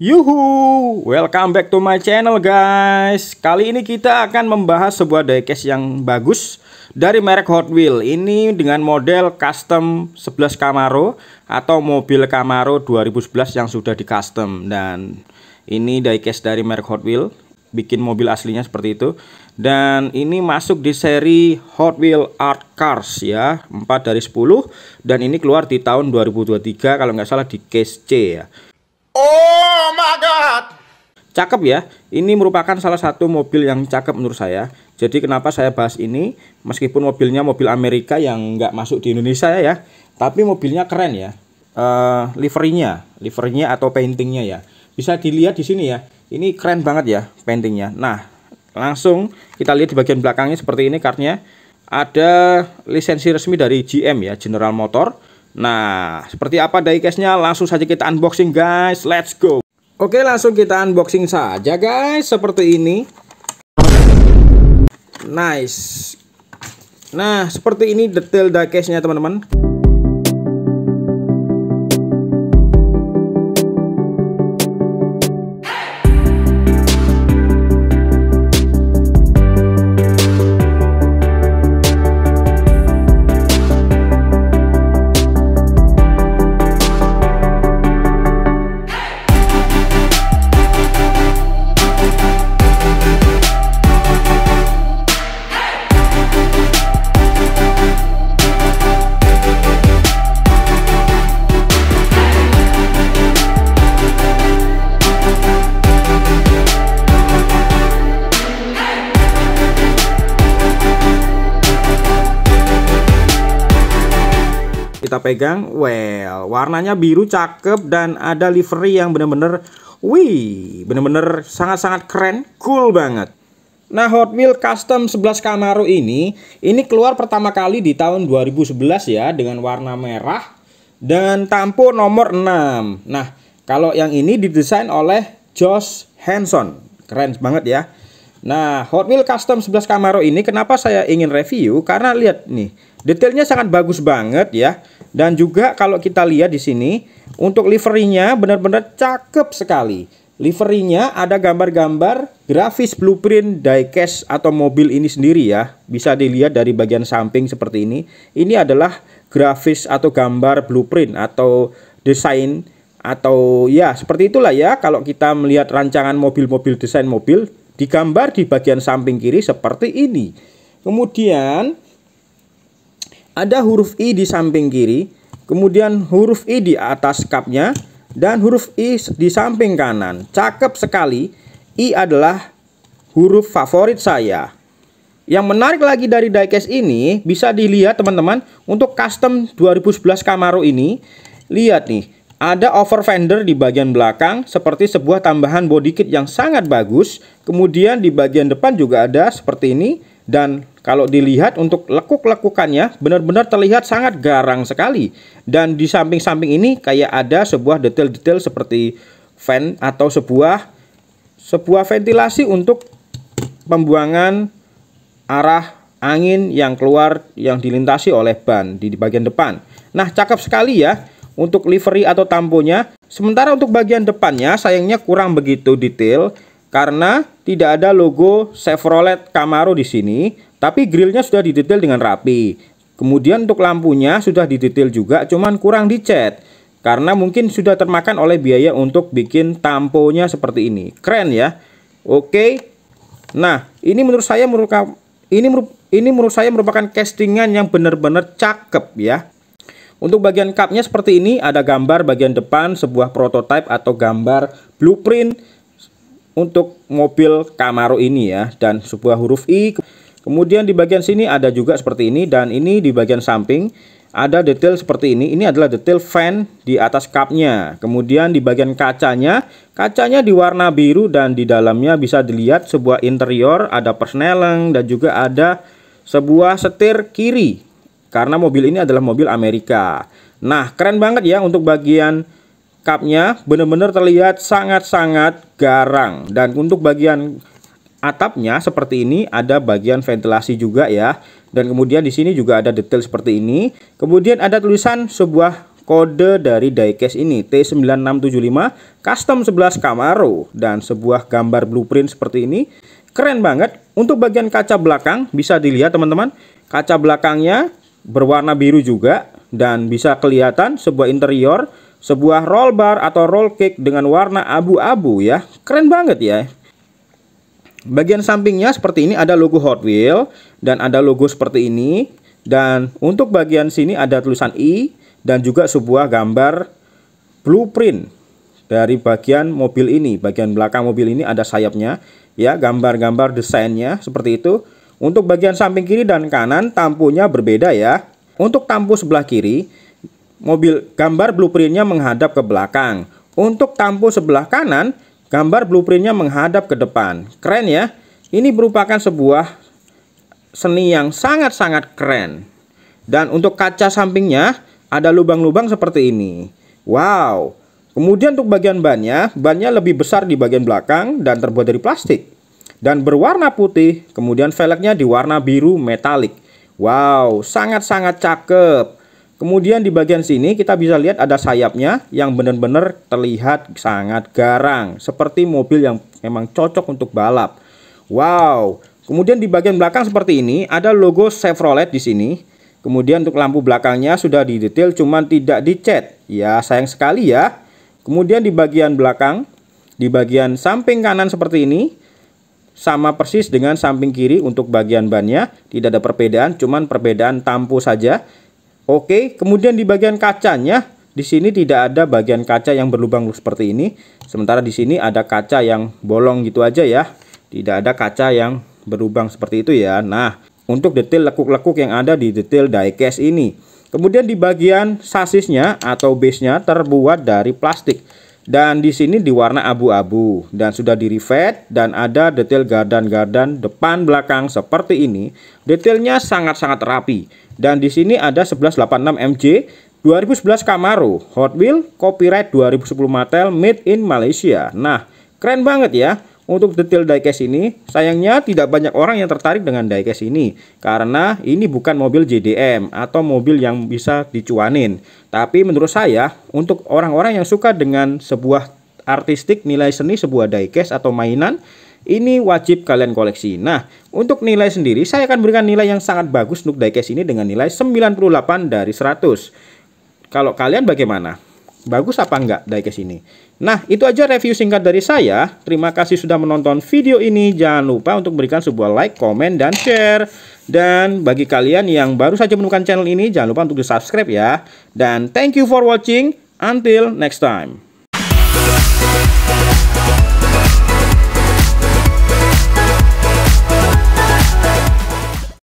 Yuhu, welcome back to my channel guys Kali ini kita akan membahas sebuah diecast yang bagus Dari merek Hot Wheels Ini dengan model custom 11 Camaro Atau mobil Camaro 2011 yang sudah di custom Dan ini diecast dari merek Hot Wheels Bikin mobil aslinya seperti itu Dan ini masuk di seri Hot Wheels Art Cars ya 4 dari 10 Dan ini keluar di tahun 2023 Kalau nggak salah di case C ya cakep ya ini merupakan salah satu mobil yang cakep menurut saya jadi kenapa saya bahas ini meskipun mobilnya mobil Amerika yang nggak masuk di Indonesia ya, ya. tapi mobilnya keren ya uh, eh, livernya livernya atau paintingnya ya bisa dilihat di sini ya ini keren banget ya paintingnya nah langsung kita lihat di bagian belakangnya seperti ini kartunya ada lisensi resmi dari GM ya General Motor nah seperti apa die langsung saja kita unboxing guys let's go Oke langsung kita unboxing saja guys seperti ini nice nah seperti ini detail diecast nya teman-teman kita pegang well warnanya biru cakep dan ada livery yang bener-bener wih bener-bener sangat-sangat keren cool banget Nah Hot Wheels Custom 11 Camaro ini ini keluar pertama kali di tahun 2011 ya dengan warna merah dan tampo nomor 6 nah kalau yang ini didesain oleh Josh Hanson keren banget ya Nah, Hot Wheels Custom 11 Camaro ini kenapa saya ingin review? Karena lihat nih, detailnya sangat bagus banget ya. Dan juga kalau kita lihat di sini untuk liverinya benar-benar cakep sekali. Liverinya ada gambar-gambar grafis blueprint diecast atau mobil ini sendiri ya. Bisa dilihat dari bagian samping seperti ini. Ini adalah grafis atau gambar blueprint atau desain atau ya seperti itulah ya kalau kita melihat rancangan mobil-mobil desain mobil digambar di bagian samping kiri seperti ini. Kemudian ada huruf I di samping kiri, kemudian huruf I di atas cupnya, dan huruf I di samping kanan. Cakep sekali, I adalah huruf favorit saya. Yang menarik lagi dari diecast ini bisa dilihat teman-teman untuk custom 2011 Camaro ini. Lihat nih, ada over fender di bagian belakang seperti sebuah tambahan body kit yang sangat bagus. Kemudian di bagian depan juga ada seperti ini. Dan kalau dilihat untuk lekuk-lekukannya benar-benar terlihat sangat garang sekali. Dan di samping-samping ini kayak ada sebuah detail-detail seperti fan atau sebuah sebuah ventilasi untuk pembuangan arah angin yang keluar yang dilintasi oleh ban di bagian depan. Nah, cakep sekali ya untuk livery atau tamponya. Sementara untuk bagian depannya sayangnya kurang begitu detail karena tidak ada logo Chevrolet Camaro di sini, tapi grillnya sudah didetail dengan rapi. Kemudian untuk lampunya sudah didetail juga, cuman kurang dicat. Karena mungkin sudah termakan oleh biaya untuk bikin tamponya seperti ini. Keren ya. Oke. Nah, ini menurut saya merupakan ini ini menurut saya merupakan castingan yang benar-benar cakep ya. Untuk bagian cupnya seperti ini ada gambar bagian depan sebuah prototipe atau gambar blueprint untuk mobil Camaro ini ya dan sebuah huruf I kemudian di bagian sini ada juga seperti ini dan ini di bagian samping ada detail seperti ini ini adalah detail fan di atas kapnya. kemudian di bagian kacanya kacanya di warna biru dan di dalamnya bisa dilihat sebuah interior ada persneleng dan juga ada sebuah setir kiri karena mobil ini adalah mobil Amerika nah keren banget ya untuk bagian kapnya benar-benar terlihat sangat-sangat garang dan untuk bagian atapnya seperti ini ada bagian ventilasi juga ya dan kemudian di sini juga ada detail seperti ini kemudian ada tulisan sebuah kode dari diecast ini T9675 custom 11 Camaro dan sebuah gambar blueprint seperti ini keren banget untuk bagian kaca belakang bisa dilihat teman-teman kaca belakangnya berwarna biru juga dan bisa kelihatan sebuah interior sebuah roll bar atau roll cake dengan warna abu-abu ya. Keren banget ya. Bagian sampingnya seperti ini ada logo Hot Wheels dan ada logo seperti ini dan untuk bagian sini ada tulisan I dan juga sebuah gambar blueprint dari bagian mobil ini. Bagian belakang mobil ini ada sayapnya ya, gambar-gambar desainnya seperti itu. Untuk bagian samping kiri dan kanan tampunya berbeda ya. Untuk tampu sebelah kiri mobil gambar blueprintnya menghadap ke belakang. Untuk tampu sebelah kanan, gambar blueprintnya menghadap ke depan. Keren ya. Ini merupakan sebuah seni yang sangat-sangat keren. Dan untuk kaca sampingnya ada lubang-lubang seperti ini. Wow. Kemudian untuk bagian bannya, bannya lebih besar di bagian belakang dan terbuat dari plastik. Dan berwarna putih, kemudian velgnya diwarna biru metalik. Wow, sangat-sangat cakep. Kemudian di bagian sini kita bisa lihat ada sayapnya yang benar-benar terlihat sangat garang. Seperti mobil yang memang cocok untuk balap. Wow. Kemudian di bagian belakang seperti ini ada logo Chevrolet di sini. Kemudian untuk lampu belakangnya sudah didetail cuman tidak dicat. Ya sayang sekali ya. Kemudian di bagian belakang, di bagian samping kanan seperti ini. Sama persis dengan samping kiri untuk bagian bannya. Tidak ada perbedaan cuman perbedaan tampu saja Oke, kemudian di bagian kacanya, di sini tidak ada bagian kaca yang berlubang seperti ini. Sementara di sini ada kaca yang bolong gitu aja ya. Tidak ada kaca yang berlubang seperti itu ya. Nah, untuk detail lekuk-lekuk yang ada di detail diecast ini. Kemudian di bagian sasisnya atau base-nya terbuat dari plastik dan di sini diwarna abu-abu dan sudah di rivet dan ada detail gardan-gardan depan belakang seperti ini detailnya sangat-sangat rapi dan di sini ada 1186 MJ 2011 Camaro Hot Wheel copyright 2010 Mattel made in Malaysia nah keren banget ya untuk detail diecast ini, sayangnya tidak banyak orang yang tertarik dengan diecast ini karena ini bukan mobil JDM atau mobil yang bisa dicuanin. Tapi menurut saya, untuk orang-orang yang suka dengan sebuah artistik nilai seni sebuah diecast atau mainan, ini wajib kalian koleksi. Nah, untuk nilai sendiri saya akan berikan nilai yang sangat bagus untuk diecast ini dengan nilai 98 dari 100. Kalau kalian bagaimana? Bagus apa enggak ke ini? Nah, itu aja review singkat dari saya. Terima kasih sudah menonton video ini. Jangan lupa untuk berikan sebuah like, komen, dan share. Dan bagi kalian yang baru saja menemukan channel ini, jangan lupa untuk di-subscribe ya. Dan thank you for watching. Until next time.